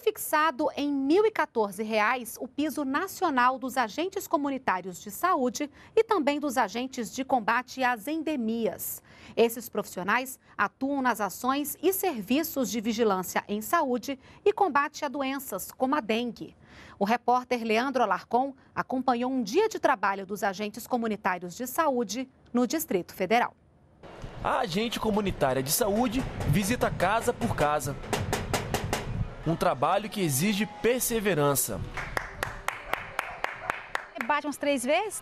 fixado em R$ reais o piso nacional dos agentes comunitários de saúde e também dos agentes de combate às endemias. Esses profissionais atuam nas ações e serviços de vigilância em saúde e combate a doenças como a dengue. O repórter Leandro Alarcon acompanhou um dia de trabalho dos agentes comunitários de saúde no Distrito Federal. A agente comunitária de saúde visita casa por casa um trabalho que exige perseverança. Bate umas três vezes,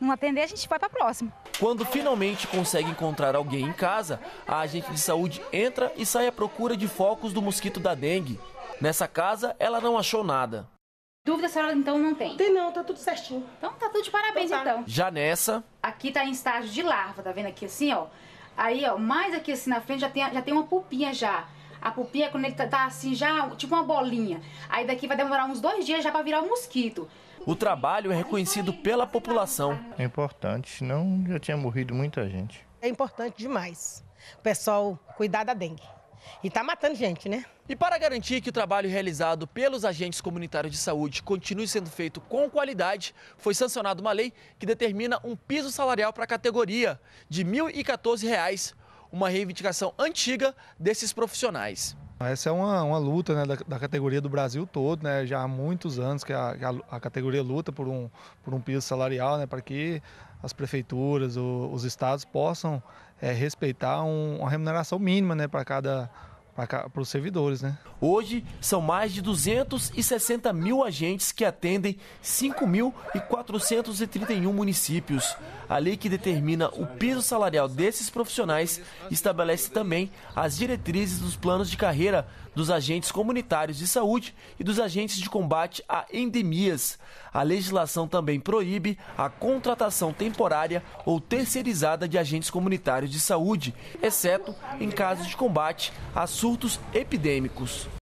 não atender, a gente vai para a próxima. Quando finalmente consegue encontrar alguém em casa, a agente de saúde entra e sai à procura de focos do mosquito da dengue. Nessa casa, ela não achou nada. Dúvida a senhora então não tem? Tem não, tá tudo certinho. Então tá tudo de parabéns então. Tá. então. Já nessa. Aqui tá em estágio de larva, tá vendo aqui assim, ó? Aí, ó, mais aqui assim na frente já tem, já tem uma pulpinha já a pupinha, quando ele tá, tá assim, já tipo uma bolinha. Aí daqui vai demorar uns dois dias já para virar um mosquito. O trabalho é reconhecido pela população. É importante, senão já tinha morrido muita gente. É importante demais o pessoal cuidar da dengue. E está matando gente, né? E para garantir que o trabalho realizado pelos agentes comunitários de saúde continue sendo feito com qualidade, foi sancionada uma lei que determina um piso salarial para a categoria de R$ 1.014 uma reivindicação antiga desses profissionais. Essa é uma, uma luta né, da, da, categoria do Brasil todo, né, já há muitos anos que a, a, a categoria luta por um, por um piso salarial, né, para que as prefeituras, o, os estados possam é, respeitar um, uma remuneração mínima né, para cada para os servidores, né? Hoje são mais de 260 mil agentes que atendem 5.431 municípios. A lei que determina o piso salarial desses profissionais estabelece também as diretrizes dos planos de carreira dos agentes comunitários de saúde e dos agentes de combate a endemias. A legislação também proíbe a contratação temporária ou terceirizada de agentes comunitários de saúde, exceto em casos de combate a surtos epidêmicos.